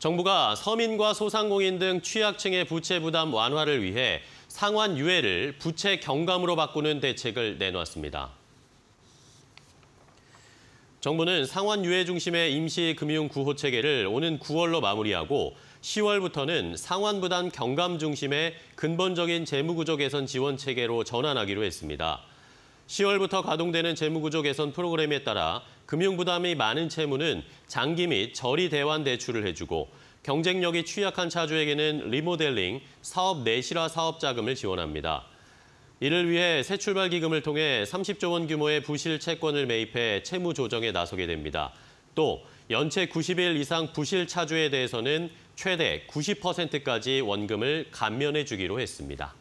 정부가 서민과 소상공인 등 취약층의 부채 부담 완화를 위해 상환 유예를 부채 경감으로 바꾸는 대책을 내놓았습니다. 정부는 상환 유예 중심의 임시 금융 구호 체계를 오는 9월로 마무리하고 10월부터는 상환 부담 경감 중심의 근본적인 재무 구조 개선 지원 체계로 전환하기로 했습니다. 10월부터 가동되는 재무구조 개선 프로그램에 따라 금융 부담이 많은 채무는 장기 및 저리 대환 대출을 해주고 경쟁력이 취약한 차주에게는 리모델링, 사업 내실화 사업 자금을 지원합니다. 이를 위해 새 출발 기금을 통해 30조 원 규모의 부실 채권을 매입해 채무 조정에 나서게 됩니다. 또 연체 90일 이상 부실 차주에 대해서는 최대 90%까지 원금을 감면해 주기로 했습니다.